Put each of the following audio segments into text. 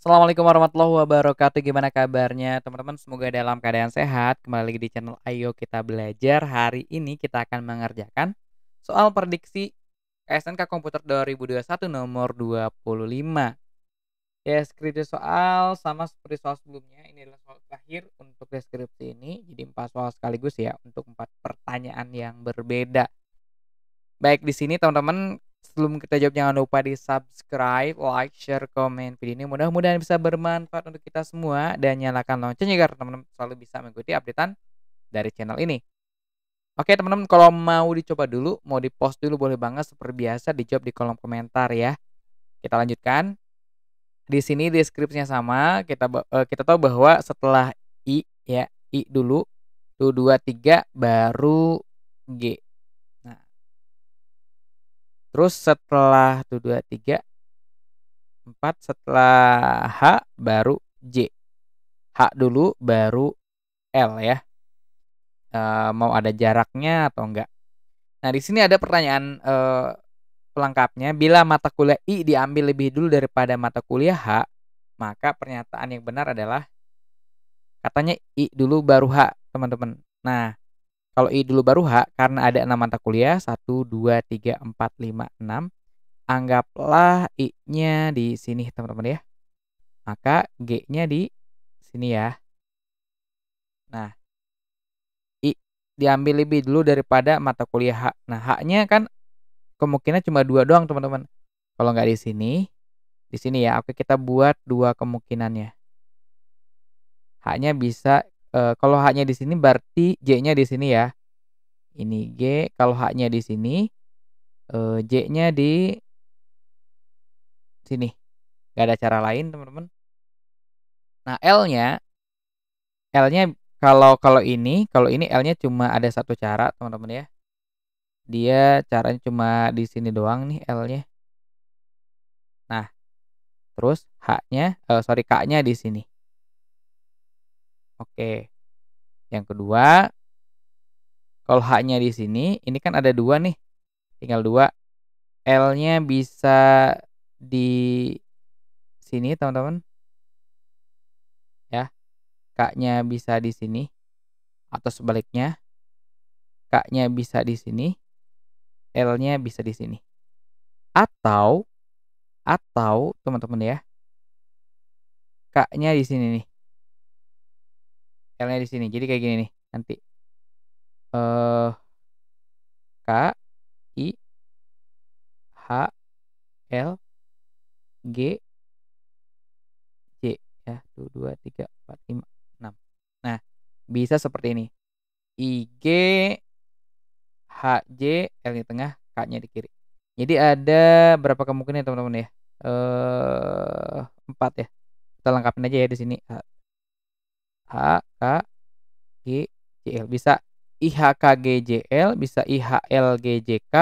Assalamualaikum warahmatullahi wabarakatuh. Gimana kabarnya teman-teman? Semoga dalam keadaan sehat. Kembali lagi di channel Ayo Kita Belajar. Hari ini kita akan mengerjakan soal prediksi SNK Komputer 2021 nomor 25. Ya, skripsi soal sama seperti soal sebelumnya. Ini adalah soal terakhir untuk deskripsi ini. Jadi empat soal sekaligus ya untuk empat pertanyaan yang berbeda. Baik, di sini teman-teman Sebelum kita jawab jangan lupa di subscribe, like, share, komen video ini. Mudah-mudahan bisa bermanfaat untuk kita semua dan nyalakan loncengnya agar teman-teman selalu bisa mengikuti updatean dari channel ini. Oke teman-teman kalau mau dicoba dulu, mau di post dulu boleh banget seperti biasa dijawab di kolom komentar ya. Kita lanjutkan. Di sini deskripsinya sama, kita eh, kita tahu bahwa setelah i ya, i dulu, 2 2 3 baru g Terus setelah tuh dua tiga empat setelah H baru J. H dulu baru L ya. E, mau ada jaraknya atau enggak. Nah, di sini ada pertanyaan e, eh, pelengkapnya. Bila mata kuliah I diambil lebih dulu daripada mata kuliah H, maka pernyataan yang benar adalah katanya I dulu baru H, teman-teman. Nah, kalau I dulu baru H, karena ada 6 mata kuliah, 1, 2, 3, 4, 5, 6. Anggaplah I-nya di sini teman-teman ya. Maka G-nya di sini ya. Nah, I diambil lebih dulu daripada mata kuliah H. Nah, H-nya kan kemungkinan cuma dua doang teman-teman. Kalau nggak di sini, di sini ya. Oke, kita buat dua kemungkinannya. H-nya bisa Uh, kalau h di sini berarti J-nya di sini ya. Ini G, kalau h di sini, uh, J-nya di sini. Gak ada cara lain, teman-teman. Nah, L-nya L-nya kalau kalau ini, kalau ini L-nya cuma ada satu cara, teman-teman ya. Dia caranya cuma di sini doang nih L-nya. Nah, terus H-nya, uh, eh, sorry K-nya di sini. Oke. Yang kedua, kalau H-nya di sini, ini kan ada dua nih. Tinggal dua. L-nya bisa di sini, teman-teman. Ya. K-nya bisa di sini. Atau sebaliknya. K-nya bisa di sini. L-nya bisa di sini. Atau, atau teman-teman ya. K-nya di sini nih. L-nya di sini. Jadi kayak gini nih nanti. Eh uh, K I H L G J ya 1 2 3 4 5 6. Nah, bisa seperti ini. I G H J L di tengah, K-nya di kiri. Jadi ada berapa kemungkinan ya, teman-teman ya? Eh 4 ya. Kita lengkapin aja ya di sini H K G J L bisa I H K G J L bisa I H L G J K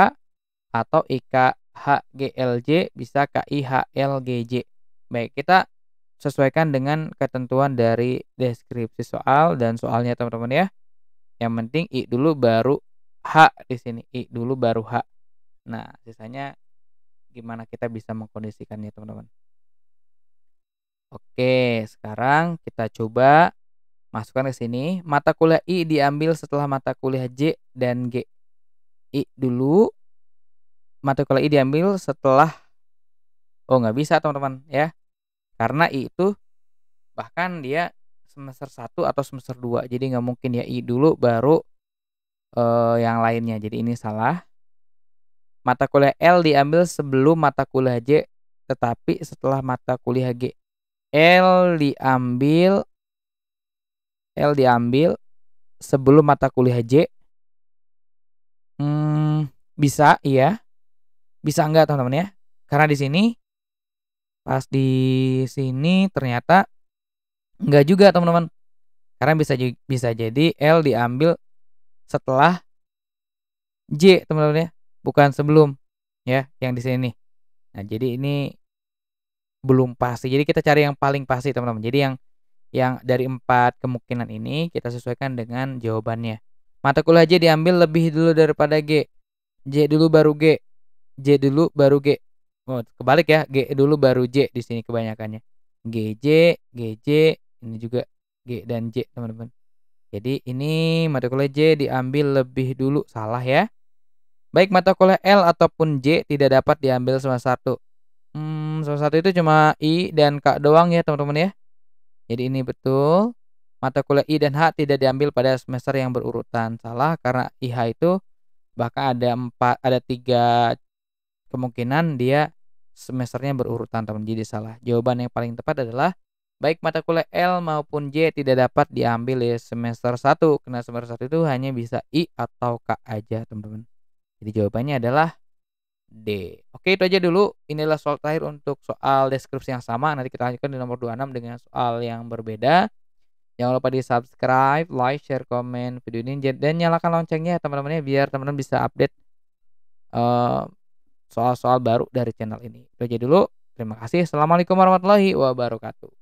atau I K H G L J bisa K I H L G J Baik, kita sesuaikan dengan ketentuan dari deskripsi soal dan soalnya teman-teman ya. Yang penting I dulu baru H di sini. I dulu baru H. Nah, sisanya gimana kita bisa mengkondisikannya teman-teman. Oke, sekarang kita coba Masukkan ke sini. Mata kuliah I diambil setelah mata kuliah J dan G. I dulu. Mata kuliah I diambil setelah. Oh nggak bisa teman-teman ya. Karena I itu bahkan dia semester 1 atau semester 2. Jadi nggak mungkin ya I dulu baru uh, yang lainnya. Jadi ini salah. Mata kuliah L diambil sebelum mata kuliah J tetapi setelah mata kuliah G. L diambil L diambil sebelum mata kuliah J? Hmm, bisa, iya. Bisa enggak teman-teman ya? Karena di sini pas di sini ternyata enggak juga teman-teman. Karena bisa bisa jadi L diambil setelah J, teman-teman ya. Bukan sebelum ya yang di sini. Nah, jadi ini belum pasti. Jadi kita cari yang paling pasti, teman-teman. Jadi yang yang dari empat kemungkinan ini kita sesuaikan dengan jawabannya. Mata kuliah J diambil lebih dulu daripada G. J dulu baru G. J dulu baru G. Oh, kebalik ya, G dulu baru J di sini kebanyakannya. GJ, GJ, ini juga G dan J, teman-teman. Jadi ini mata kuliah J diambil lebih dulu, salah ya. Baik mata kuliah L ataupun J tidak dapat diambil sama satu. Hmm, sama satu itu cuma I dan K doang ya, teman-teman ya. Jadi ini betul. Mata kuliah I dan H tidak diambil pada semester yang berurutan. Salah karena IH itu bahkan ada empat ada tiga kemungkinan dia semesternya berurutan teman jadi salah. Jawaban yang paling tepat adalah baik mata kuliah L maupun J tidak dapat diambil di ya, semester 1 karena semester 1 itu hanya bisa I atau K aja teman-teman. Jadi jawabannya adalah D. Oke, itu aja dulu. Inilah soal terakhir untuk soal deskripsi yang sama. Nanti kita lanjutkan di nomor 26 dengan soal yang berbeda. Jangan lupa di subscribe, like, share, komen video ini dan nyalakan loncengnya teman-teman ya biar teman-teman bisa update eh, soal-soal uh, baru dari channel ini. Itu aja dulu. Terima kasih. Assalamualaikum warahmatullahi wabarakatuh.